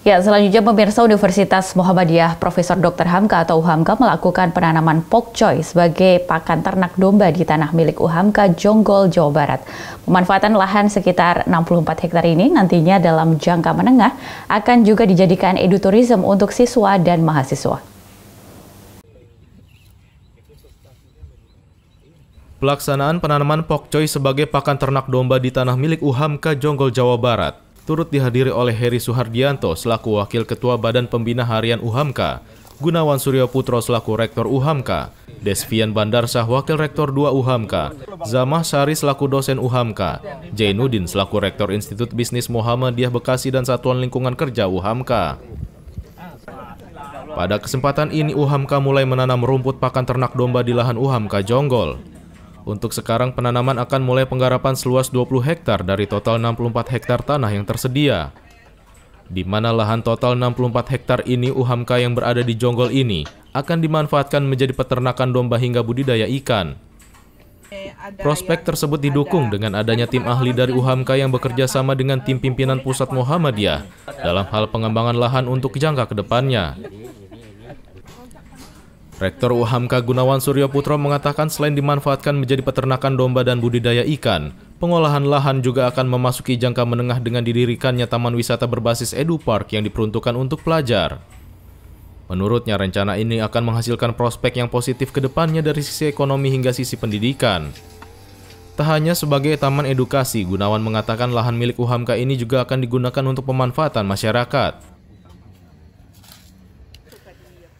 Ya, selanjutnya pemirsa Universitas Muhammadiyah Profesor Dr. Hamka atau UHAMKA melakukan penanaman pokcoy sebagai pakan ternak domba di tanah milik UHAMKA Jonggol, Jawa Barat. Pemanfaatan lahan sekitar 64 hektar ini nantinya dalam jangka menengah akan juga dijadikan eduturism untuk siswa dan mahasiswa. Pelaksanaan penanaman pokcoy sebagai pakan ternak domba di tanah milik UHAMKA Jonggol, Jawa Barat turut dihadiri oleh Heri Suhardianto selaku Wakil Ketua Badan Pembina Harian UHAMKA, Gunawan Suryo Putro selaku Rektor UHAMKA, Desvian Bandarsah Wakil Rektor 2 UHAMKA, Zamah Sari selaku dosen UHAMKA, Jainuddin selaku Rektor Institut Bisnis Muhammadiyah Bekasi dan Satuan Lingkungan Kerja UHAMKA. Pada kesempatan ini UHAMKA mulai menanam rumput pakan ternak domba di lahan UHAMKA Jonggol. Untuk sekarang penanaman akan mulai penggarapan seluas 20 hektar dari total 64 hektar tanah yang tersedia. Di mana lahan total 64 hektar ini UHAMKA yang berada di Jonggol ini akan dimanfaatkan menjadi peternakan domba hingga budidaya ikan. Prospek tersebut didukung dengan adanya tim ahli dari UHAMKA yang bekerja sama dengan tim pimpinan pusat Muhammadiyah dalam hal pengembangan lahan untuk jangka kedepannya. Rektor UHAMKA Gunawan Suryo Putro mengatakan selain dimanfaatkan menjadi peternakan domba dan budidaya ikan, pengolahan lahan juga akan memasuki jangka menengah dengan didirikannya taman wisata berbasis Edu Park yang diperuntukkan untuk pelajar. Menurutnya rencana ini akan menghasilkan prospek yang positif ke depannya dari sisi ekonomi hingga sisi pendidikan. Tak hanya sebagai taman edukasi, Gunawan mengatakan lahan milik UHAMKA ini juga akan digunakan untuk pemanfaatan masyarakat.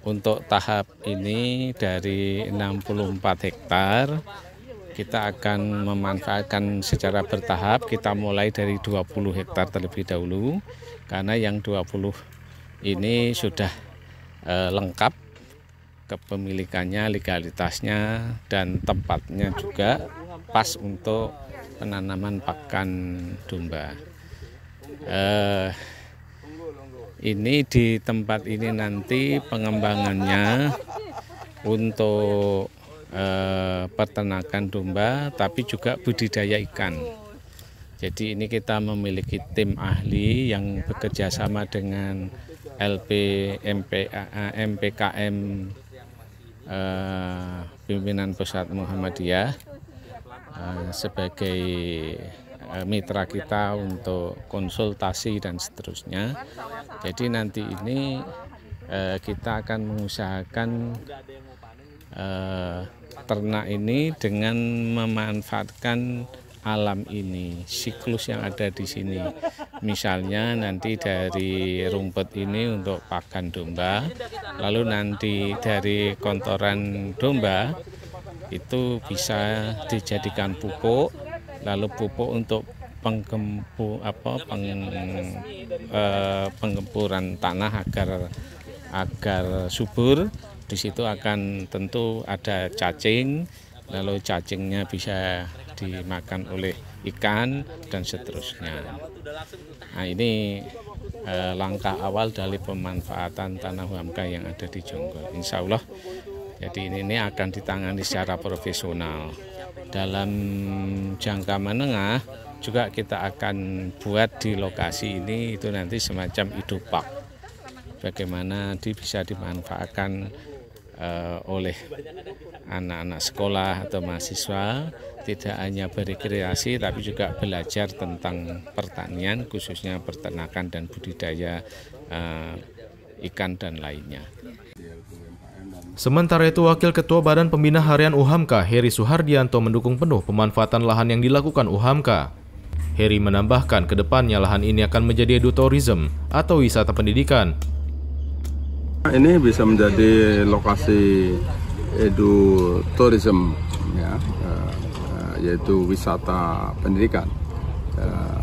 Untuk tahap ini dari 64 hektar kita akan memanfaatkan secara bertahap. Kita mulai dari 20 hektar terlebih dahulu karena yang 20 ini sudah e, lengkap kepemilikannya, legalitasnya dan tempatnya juga pas untuk penanaman pakan domba. Eh ini di tempat ini nanti pengembangannya untuk eh, peternakan domba tapi juga budidaya ikan jadi ini kita memiliki tim ahli yang bekerja sama dengan LP MP, MPKM eh, pimpinan pusat Muhammadiyah eh, sebagai Eh, mitra kita untuk konsultasi dan seterusnya. Jadi nanti ini eh, kita akan mengusahakan eh, ternak ini dengan memanfaatkan alam ini, siklus yang ada di sini. Misalnya nanti dari rumput ini untuk pakan domba, lalu nanti dari kontoran domba itu bisa dijadikan pupuk lalu pupuk untuk penggempu apa peng, eh, penggempuran tanah agar agar subur di situ akan tentu ada cacing lalu cacingnya bisa dimakan oleh ikan dan seterusnya nah ini eh, langkah awal dari pemanfaatan tanah UMK yang ada di Jonggol Insya Allah jadi ini, ini akan ditangani secara profesional dalam jangka menengah juga kita akan buat di lokasi ini itu nanti semacam idupak bagaimana bisa dimanfaatkan eh, oleh anak-anak sekolah atau mahasiswa tidak hanya berkreasi tapi juga belajar tentang pertanian khususnya pertanakan dan budidaya eh, ikan dan lainnya. Sementara itu, Wakil Ketua Badan Pembina Harian UHAMKA, Heri Suhardianto mendukung penuh pemanfaatan lahan yang dilakukan UHAMKA. Heri menambahkan ke depannya lahan ini akan menjadi edutourism atau wisata pendidikan. Ini bisa menjadi lokasi edutourism, ya, eh, yaitu wisata pendidikan. Eh,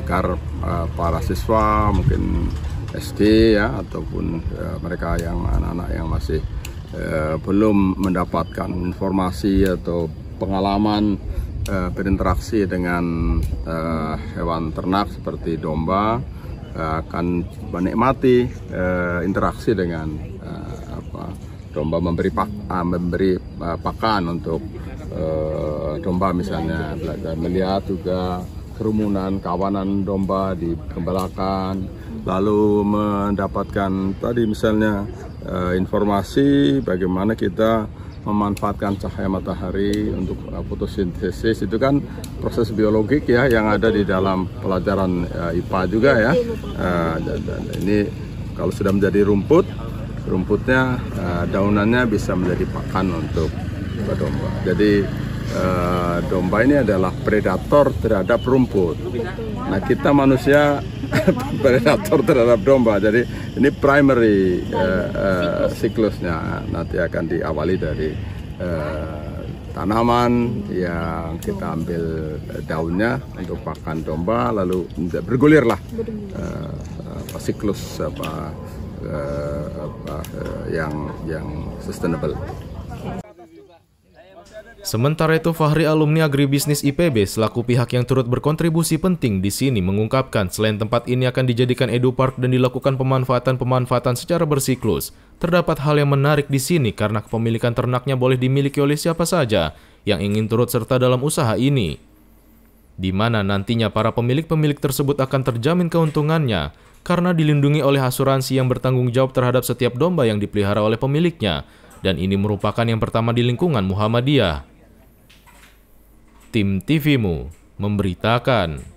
agar eh, para siswa mungkin SD ya ataupun ya, mereka yang anak-anak yang masih eh, belum mendapatkan informasi atau pengalaman eh, berinteraksi dengan hewan ternak seperti domba akan menikmati interaksi dengan apa, domba memberi pak ah, memberi pakan untuk domba misalnya belajar melihat juga kerumunan kawanan domba di kembalakan lalu mendapatkan tadi misalnya uh, informasi bagaimana kita memanfaatkan cahaya matahari untuk uh, fotosintesis itu kan proses biologik ya yang ada di dalam pelajaran uh, eh, IPA juga ya dan ini kalau sudah menjadi rumput rumputnya daunannya bisa menjadi pakan untuk domba jadi domba ini adalah predator terhadap rumput nah kita manusia predator terhadap domba. Jadi ini primary uh, uh, siklusnya nanti akan diawali dari uh, tanaman yang kita ambil daunnya untuk pakan domba lalu bergulirlah uh, siklus apa, uh, apa uh, yang yang sustainable. Sementara itu, Fahri alumni agribisnis IPB selaku pihak yang turut berkontribusi penting di sini mengungkapkan selain tempat ini akan dijadikan edu park dan dilakukan pemanfaatan-pemanfaatan secara bersiklus, terdapat hal yang menarik di sini karena kepemilikan ternaknya boleh dimiliki oleh siapa saja yang ingin turut serta dalam usaha ini. Di mana nantinya para pemilik-pemilik tersebut akan terjamin keuntungannya karena dilindungi oleh asuransi yang bertanggung jawab terhadap setiap domba yang dipelihara oleh pemiliknya, dan ini merupakan yang pertama di lingkungan Muhammadiyah tim TVmu memberitakan.